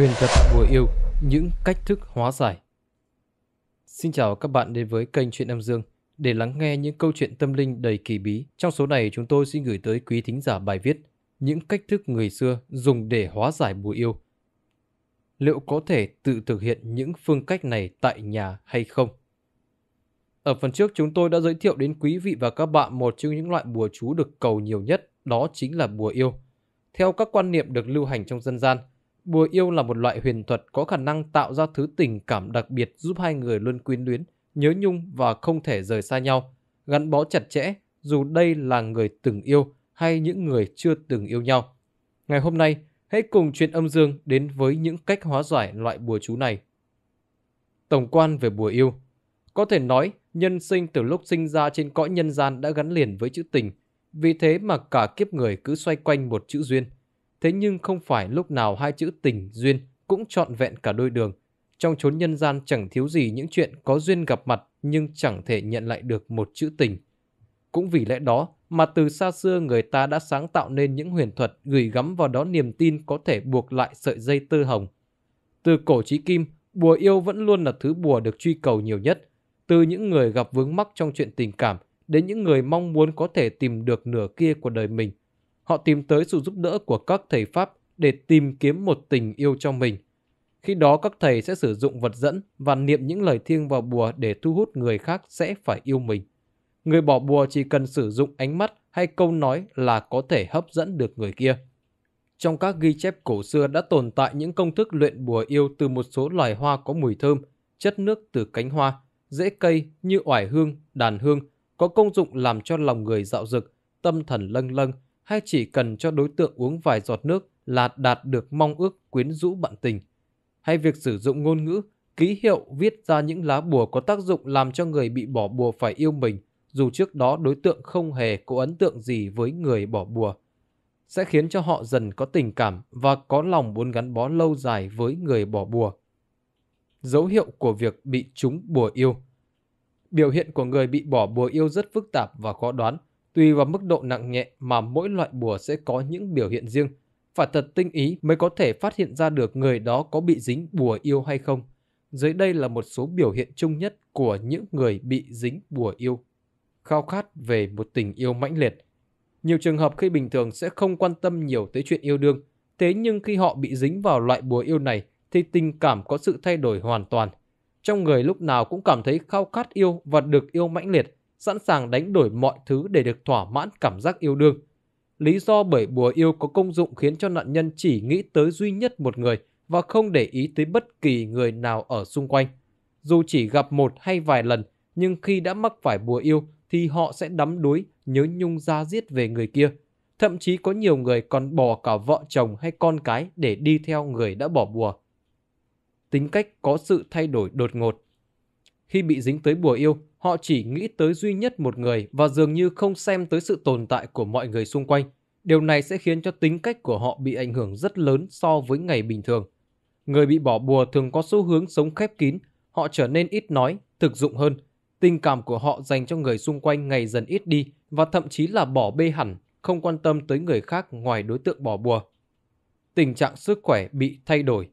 Huyền thuật bùa yêu, những cách thức hóa giải. Xin chào các bạn đến với kênh Chuyện Âm Dương. Để lắng nghe những câu chuyện tâm linh đầy kỳ bí, trong số này chúng tôi xin gửi tới quý thính giả bài viết Những cách thức người xưa dùng để hóa giải bùa yêu. Liệu có thể tự thực hiện những phương cách này tại nhà hay không? Ở phần trước chúng tôi đã giới thiệu đến quý vị và các bạn một trong những loại bùa chú được cầu nhiều nhất, đó chính là bùa yêu. Theo các quan niệm được lưu hành trong dân gian, Bùa yêu là một loại huyền thuật có khả năng tạo ra thứ tình cảm đặc biệt giúp hai người luôn quyến luyến, nhớ nhung và không thể rời xa nhau, gắn bó chặt chẽ dù đây là người từng yêu hay những người chưa từng yêu nhau. Ngày hôm nay, hãy cùng chuyện âm dương đến với những cách hóa giải loại bùa chú này. Tổng quan về bùa yêu Có thể nói, nhân sinh từ lúc sinh ra trên cõi nhân gian đã gắn liền với chữ tình, vì thế mà cả kiếp người cứ xoay quanh một chữ duyên – Thế nhưng không phải lúc nào hai chữ tình duyên cũng trọn vẹn cả đôi đường. Trong chốn nhân gian chẳng thiếu gì những chuyện có duyên gặp mặt nhưng chẳng thể nhận lại được một chữ tình. Cũng vì lẽ đó mà từ xa xưa người ta đã sáng tạo nên những huyền thuật gửi gắm vào đó niềm tin có thể buộc lại sợi dây tơ hồng. Từ cổ chí kim, bùa yêu vẫn luôn là thứ bùa được truy cầu nhiều nhất. Từ những người gặp vướng mắc trong chuyện tình cảm đến những người mong muốn có thể tìm được nửa kia của đời mình Họ tìm tới sự giúp đỡ của các thầy Pháp để tìm kiếm một tình yêu cho mình. Khi đó các thầy sẽ sử dụng vật dẫn và niệm những lời thiêng vào bùa để thu hút người khác sẽ phải yêu mình. Người bỏ bùa chỉ cần sử dụng ánh mắt hay câu nói là có thể hấp dẫn được người kia. Trong các ghi chép cổ xưa đã tồn tại những công thức luyện bùa yêu từ một số loài hoa có mùi thơm, chất nước từ cánh hoa, rễ cây như oải hương, đàn hương, có công dụng làm cho lòng người dạo dực, tâm thần lâng lâng, hay chỉ cần cho đối tượng uống vài giọt nước là đạt được mong ước quyến rũ bạn tình. Hay việc sử dụng ngôn ngữ, ký hiệu viết ra những lá bùa có tác dụng làm cho người bị bỏ bùa phải yêu mình, dù trước đó đối tượng không hề có ấn tượng gì với người bỏ bùa. Sẽ khiến cho họ dần có tình cảm và có lòng muốn gắn bó lâu dài với người bỏ bùa. Dấu hiệu của việc bị chúng bùa yêu Biểu hiện của người bị bỏ bùa yêu rất phức tạp và khó đoán – Tùy vào mức độ nặng nhẹ mà mỗi loại bùa sẽ có những biểu hiện riêng, phải thật tinh ý mới có thể phát hiện ra được người đó có bị dính bùa yêu hay không. Dưới đây là một số biểu hiện chung nhất của những người bị dính bùa yêu. Khao khát về một tình yêu mãnh liệt. Nhiều trường hợp khi bình thường sẽ không quan tâm nhiều tới chuyện yêu đương, thế nhưng khi họ bị dính vào loại bùa yêu này thì tình cảm có sự thay đổi hoàn toàn. Trong người lúc nào cũng cảm thấy khao khát yêu và được yêu mãnh liệt, sẵn sàng đánh đổi mọi thứ để được thỏa mãn cảm giác yêu đương. Lý do bởi bùa yêu có công dụng khiến cho nạn nhân chỉ nghĩ tới duy nhất một người và không để ý tới bất kỳ người nào ở xung quanh. Dù chỉ gặp một hay vài lần, nhưng khi đã mắc phải bùa yêu thì họ sẽ đắm đuối, nhớ nhung ra giết về người kia. Thậm chí có nhiều người còn bỏ cả vợ chồng hay con cái để đi theo người đã bỏ bùa. Tính cách có sự thay đổi đột ngột. Khi bị dính tới bùa yêu, họ chỉ nghĩ tới duy nhất một người và dường như không xem tới sự tồn tại của mọi người xung quanh. Điều này sẽ khiến cho tính cách của họ bị ảnh hưởng rất lớn so với ngày bình thường. Người bị bỏ bùa thường có xu hướng sống khép kín, họ trở nên ít nói, thực dụng hơn. Tình cảm của họ dành cho người xung quanh ngày dần ít đi và thậm chí là bỏ bê hẳn, không quan tâm tới người khác ngoài đối tượng bỏ bùa. Tình trạng sức khỏe bị thay đổi,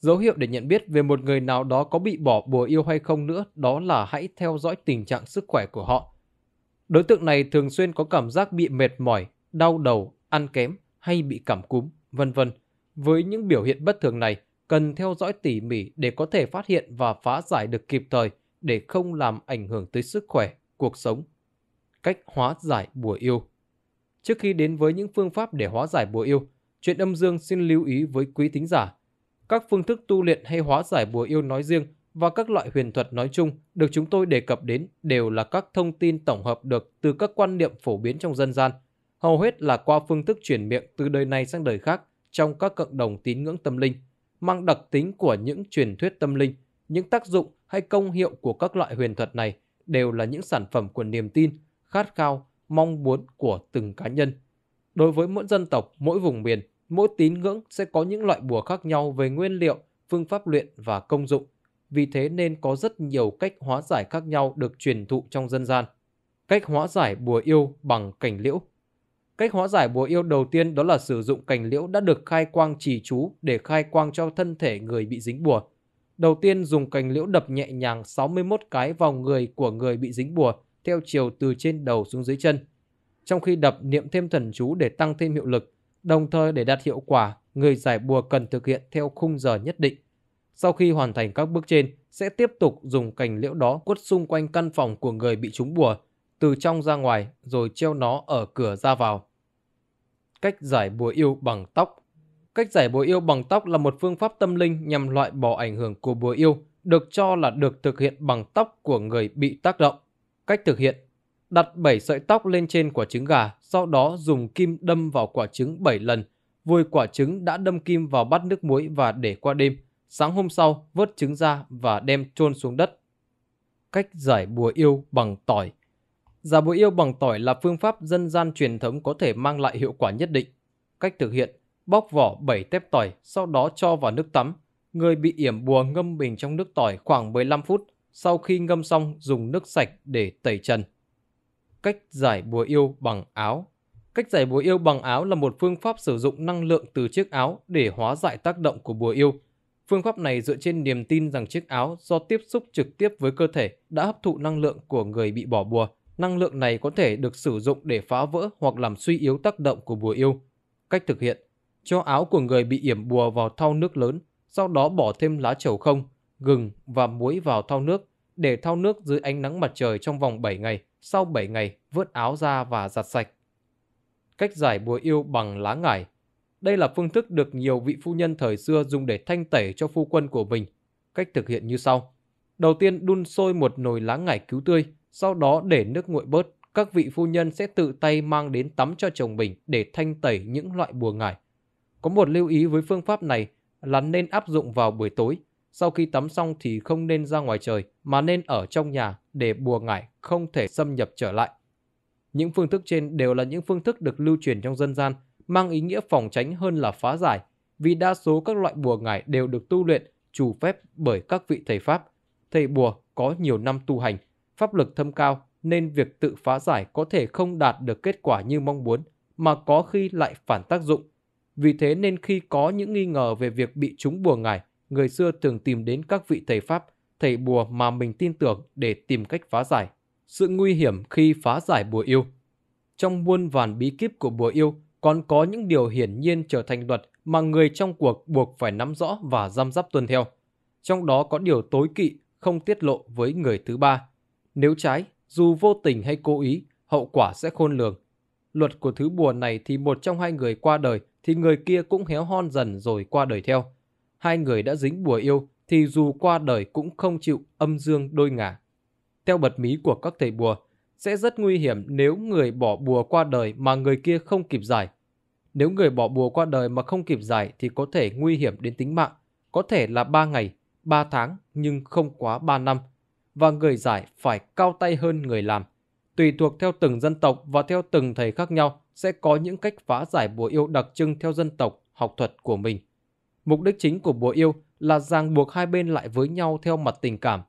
Dấu hiệu để nhận biết về một người nào đó có bị bỏ bùa yêu hay không nữa đó là hãy theo dõi tình trạng sức khỏe của họ. Đối tượng này thường xuyên có cảm giác bị mệt mỏi, đau đầu, ăn kém hay bị cảm cúm, vân vân. Với những biểu hiện bất thường này, cần theo dõi tỉ mỉ để có thể phát hiện và phá giải được kịp thời để không làm ảnh hưởng tới sức khỏe, cuộc sống. Cách hóa giải bùa yêu Trước khi đến với những phương pháp để hóa giải bùa yêu, chuyện âm dương xin lưu ý với quý thính giả các phương thức tu luyện hay hóa giải bùa yêu nói riêng và các loại huyền thuật nói chung được chúng tôi đề cập đến đều là các thông tin tổng hợp được từ các quan niệm phổ biến trong dân gian, hầu hết là qua phương thức chuyển miệng từ đời này sang đời khác trong các cộng đồng tín ngưỡng tâm linh, mang đặc tính của những truyền thuyết tâm linh, những tác dụng hay công hiệu của các loại huyền thuật này đều là những sản phẩm của niềm tin, khát khao, mong muốn của từng cá nhân. Đối với mỗi dân tộc, mỗi vùng miền, Mỗi tín ngưỡng sẽ có những loại bùa khác nhau về nguyên liệu, phương pháp luyện và công dụng. Vì thế nên có rất nhiều cách hóa giải khác nhau được truyền thụ trong dân gian. Cách hóa giải bùa yêu bằng cảnh liễu Cách hóa giải bùa yêu đầu tiên đó là sử dụng cành liễu đã được khai quang trì chú để khai quang cho thân thể người bị dính bùa. Đầu tiên dùng cành liễu đập nhẹ nhàng 61 cái vào người của người bị dính bùa theo chiều từ trên đầu xuống dưới chân. Trong khi đập niệm thêm thần chú để tăng thêm hiệu lực, Đồng thời để đạt hiệu quả, người giải bùa cần thực hiện theo khung giờ nhất định. Sau khi hoàn thành các bước trên, sẽ tiếp tục dùng cành liễu đó quất xung quanh căn phòng của người bị trúng bùa, từ trong ra ngoài rồi treo nó ở cửa ra vào. Cách giải bùa yêu bằng tóc Cách giải bùa yêu bằng tóc là một phương pháp tâm linh nhằm loại bỏ ảnh hưởng của bùa yêu, được cho là được thực hiện bằng tóc của người bị tác động. Cách thực hiện đặt 7 sợi tóc lên trên quả trứng gà, sau đó dùng kim đâm vào quả trứng 7 lần, vùi quả trứng đã đâm kim vào bát nước muối và để qua đêm. Sáng hôm sau, vớt trứng ra và đem chôn xuống đất. Cách giải bùa yêu bằng tỏi Giả bùa yêu bằng tỏi là phương pháp dân gian truyền thống có thể mang lại hiệu quả nhất định. Cách thực hiện, bóc vỏ 7 tép tỏi, sau đó cho vào nước tắm. Người bị yểm bùa ngâm mình trong nước tỏi khoảng 15 phút, sau khi ngâm xong dùng nước sạch để tẩy trần cách giải bùa yêu bằng áo. Cách giải bùa yêu bằng áo là một phương pháp sử dụng năng lượng từ chiếc áo để hóa giải tác động của bùa yêu. Phương pháp này dựa trên niềm tin rằng chiếc áo do tiếp xúc trực tiếp với cơ thể đã hấp thụ năng lượng của người bị bỏ bùa. Năng lượng này có thể được sử dụng để phá vỡ hoặc làm suy yếu tác động của bùa yêu. Cách thực hiện Cho áo của người bị yểm bùa vào thau nước lớn, sau đó bỏ thêm lá trầu không, gừng và muối vào thau nước để thao nước dưới ánh nắng mặt trời trong vòng 7 ngày, sau 7 ngày vớt áo ra và giặt sạch. Cách giải bùa yêu bằng lá ngải. Đây là phương thức được nhiều vị phu nhân thời xưa dùng để thanh tẩy cho phu quân của mình. Cách thực hiện như sau. Đầu tiên đun sôi một nồi lá ngải cứu tươi, sau đó để nước nguội bớt. Các vị phu nhân sẽ tự tay mang đến tắm cho chồng mình để thanh tẩy những loại bùa ngải. Có một lưu ý với phương pháp này là nên áp dụng vào buổi tối sau khi tắm xong thì không nên ra ngoài trời mà nên ở trong nhà để bùa ngải không thể xâm nhập trở lại. Những phương thức trên đều là những phương thức được lưu truyền trong dân gian, mang ý nghĩa phòng tránh hơn là phá giải, vì đa số các loại bùa ngải đều được tu luyện, chủ phép bởi các vị thầy Pháp. Thầy bùa có nhiều năm tu hành, pháp lực thâm cao nên việc tự phá giải có thể không đạt được kết quả như mong muốn, mà có khi lại phản tác dụng. Vì thế nên khi có những nghi ngờ về việc bị trúng bùa ngải người xưa thường tìm đến các vị thầy Pháp, thầy bùa mà mình tin tưởng để tìm cách phá giải. Sự nguy hiểm khi phá giải bùa yêu Trong muôn vàn bí kíp của bùa yêu, còn có những điều hiển nhiên trở thành luật mà người trong cuộc buộc phải nắm rõ và giam giáp tuân theo. Trong đó có điều tối kỵ không tiết lộ với người thứ ba. Nếu trái, dù vô tình hay cố ý, hậu quả sẽ khôn lường. Luật của thứ bùa này thì một trong hai người qua đời thì người kia cũng héo hon dần rồi qua đời theo hai người đã dính bùa yêu thì dù qua đời cũng không chịu âm dương đôi ngả. Theo bật mí của các thầy bùa, sẽ rất nguy hiểm nếu người bỏ bùa qua đời mà người kia không kịp giải. Nếu người bỏ bùa qua đời mà không kịp giải thì có thể nguy hiểm đến tính mạng, có thể là 3 ngày, 3 tháng nhưng không quá 3 năm. Và người giải phải cao tay hơn người làm. Tùy thuộc theo từng dân tộc và theo từng thầy khác nhau sẽ có những cách phá giải bùa yêu đặc trưng theo dân tộc, học thuật của mình. Mục đích chính của bùa yêu là ràng buộc hai bên lại với nhau theo mặt tình cảm.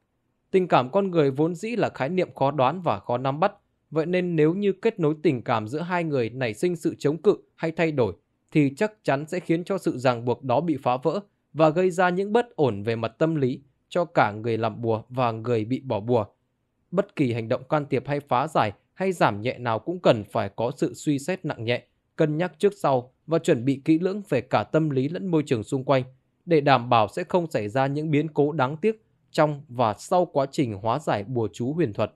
Tình cảm con người vốn dĩ là khái niệm khó đoán và khó nắm bắt, vậy nên nếu như kết nối tình cảm giữa hai người nảy sinh sự chống cự hay thay đổi, thì chắc chắn sẽ khiến cho sự ràng buộc đó bị phá vỡ và gây ra những bất ổn về mặt tâm lý cho cả người làm bùa và người bị bỏ bùa. Bất kỳ hành động can thiệp hay phá giải hay giảm nhẹ nào cũng cần phải có sự suy xét nặng nhẹ, cân nhắc trước sau và chuẩn bị kỹ lưỡng về cả tâm lý lẫn môi trường xung quanh để đảm bảo sẽ không xảy ra những biến cố đáng tiếc trong và sau quá trình hóa giải bùa chú huyền thuật.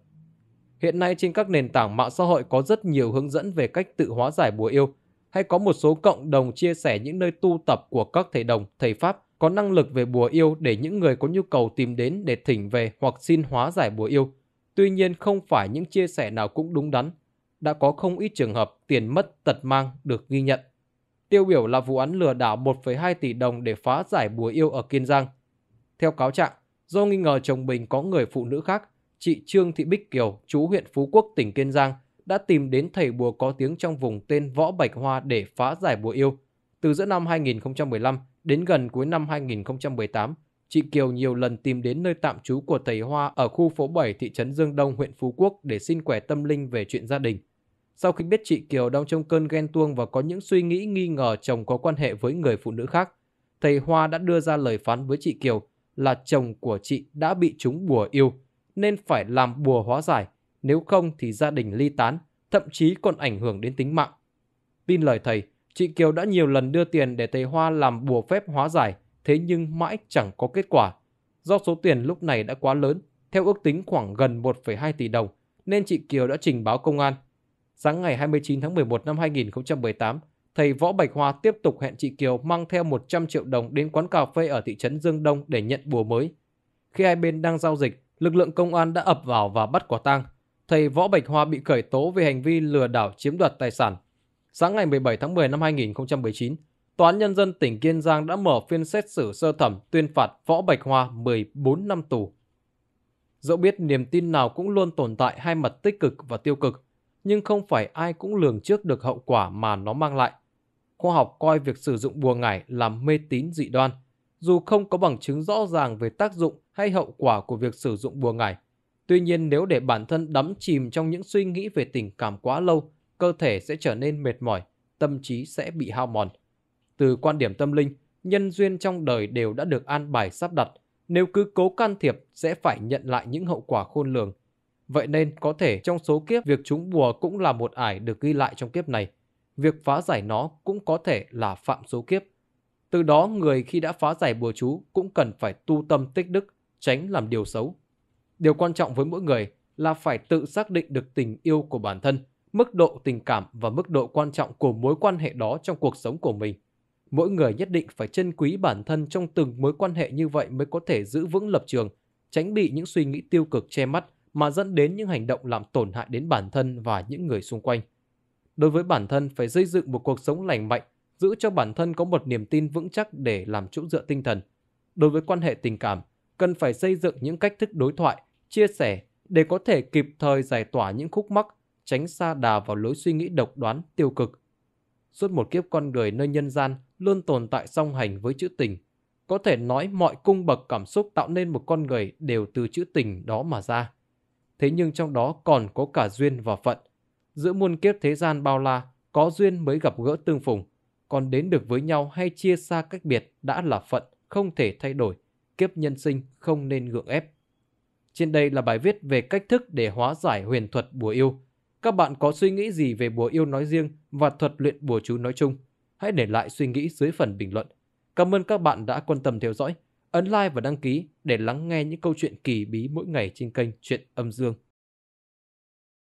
Hiện nay trên các nền tảng mạng xã hội có rất nhiều hướng dẫn về cách tự hóa giải bùa yêu, hay có một số cộng đồng chia sẻ những nơi tu tập của các thầy đồng, thầy pháp có năng lực về bùa yêu để những người có nhu cầu tìm đến để thỉnh về hoặc xin hóa giải bùa yêu. Tuy nhiên không phải những chia sẻ nào cũng đúng đắn, đã có không ít trường hợp tiền mất tật mang được ghi nhận. Tiêu biểu là vụ án lừa đảo 1,2 tỷ đồng để phá giải bùa yêu ở Kiên Giang. Theo cáo trạng, do nghi ngờ chồng bình có người phụ nữ khác, chị Trương Thị Bích Kiều, chú huyện Phú Quốc, tỉnh Kiên Giang, đã tìm đến thầy bùa có tiếng trong vùng tên Võ Bạch Hoa để phá giải bùa yêu. Từ giữa năm 2015 đến gần cuối năm 2018, chị Kiều nhiều lần tìm đến nơi tạm trú của thầy Hoa ở khu phố 7 thị trấn Dương Đông, huyện Phú Quốc để xin quẻ tâm linh về chuyện gia đình. Sau khi biết chị Kiều đang trong cơn ghen tuông và có những suy nghĩ nghi ngờ chồng có quan hệ với người phụ nữ khác, thầy Hoa đã đưa ra lời phán với chị Kiều là chồng của chị đã bị chúng bùa yêu, nên phải làm bùa hóa giải, nếu không thì gia đình ly tán, thậm chí còn ảnh hưởng đến tính mạng. Tin lời thầy, chị Kiều đã nhiều lần đưa tiền để thầy Hoa làm bùa phép hóa giải, thế nhưng mãi chẳng có kết quả. Do số tiền lúc này đã quá lớn, theo ước tính khoảng gần 1,2 tỷ đồng, nên chị Kiều đã trình báo công an. Sáng ngày 29 tháng 11 năm 2018, thầy Võ Bạch Hoa tiếp tục hẹn chị Kiều mang theo 100 triệu đồng đến quán cà phê ở thị trấn Dương Đông để nhận bùa mới. Khi hai bên đang giao dịch, lực lượng công an đã ập vào và bắt quả tang. Thầy Võ Bạch Hoa bị khởi tố về hành vi lừa đảo chiếm đoạt tài sản. Sáng ngày 17 tháng 10 năm 2019, Tòa án Nhân dân tỉnh Kiên Giang đã mở phiên xét xử sơ thẩm tuyên phạt Võ Bạch Hoa 14 năm tù. Dẫu biết niềm tin nào cũng luôn tồn tại hai mặt tích cực và tiêu cực, nhưng không phải ai cũng lường trước được hậu quả mà nó mang lại. Khoa học coi việc sử dụng bùa ngải làm mê tín dị đoan, dù không có bằng chứng rõ ràng về tác dụng hay hậu quả của việc sử dụng bùa ngải. Tuy nhiên nếu để bản thân đắm chìm trong những suy nghĩ về tình cảm quá lâu, cơ thể sẽ trở nên mệt mỏi, tâm trí sẽ bị hao mòn. Từ quan điểm tâm linh, nhân duyên trong đời đều đã được an bài sắp đặt, nếu cứ cố can thiệp sẽ phải nhận lại những hậu quả khôn lường Vậy nên có thể trong số kiếp việc trúng bùa cũng là một ải được ghi lại trong kiếp này. Việc phá giải nó cũng có thể là phạm số kiếp. Từ đó người khi đã phá giải bùa chú cũng cần phải tu tâm tích đức, tránh làm điều xấu. Điều quan trọng với mỗi người là phải tự xác định được tình yêu của bản thân, mức độ tình cảm và mức độ quan trọng của mối quan hệ đó trong cuộc sống của mình. Mỗi người nhất định phải trân quý bản thân trong từng mối quan hệ như vậy mới có thể giữ vững lập trường, tránh bị những suy nghĩ tiêu cực che mắt, mà dẫn đến những hành động làm tổn hại đến bản thân và những người xung quanh. Đối với bản thân phải xây dựng một cuộc sống lành mạnh, giữ cho bản thân có một niềm tin vững chắc để làm chỗ dựa tinh thần. Đối với quan hệ tình cảm, cần phải xây dựng những cách thức đối thoại, chia sẻ để có thể kịp thời giải tỏa những khúc mắc, tránh xa đà vào lối suy nghĩ độc đoán, tiêu cực. Suốt một kiếp con người nơi nhân gian luôn tồn tại song hành với chữ tình. Có thể nói mọi cung bậc cảm xúc tạo nên một con người đều từ chữ tình đó mà ra thế nhưng trong đó còn có cả duyên và phận. Giữa muôn kiếp thế gian bao la, có duyên mới gặp gỡ tương phùng, còn đến được với nhau hay chia xa cách biệt đã là phận, không thể thay đổi, kiếp nhân sinh không nên gượng ép. Trên đây là bài viết về cách thức để hóa giải huyền thuật bùa yêu. Các bạn có suy nghĩ gì về bùa yêu nói riêng và thuật luyện bùa chú nói chung? Hãy để lại suy nghĩ dưới phần bình luận. Cảm ơn các bạn đã quan tâm theo dõi. Ấn like và đăng ký để lắng nghe những câu chuyện kỳ bí mỗi ngày trên kênh Chuyện Âm Dương.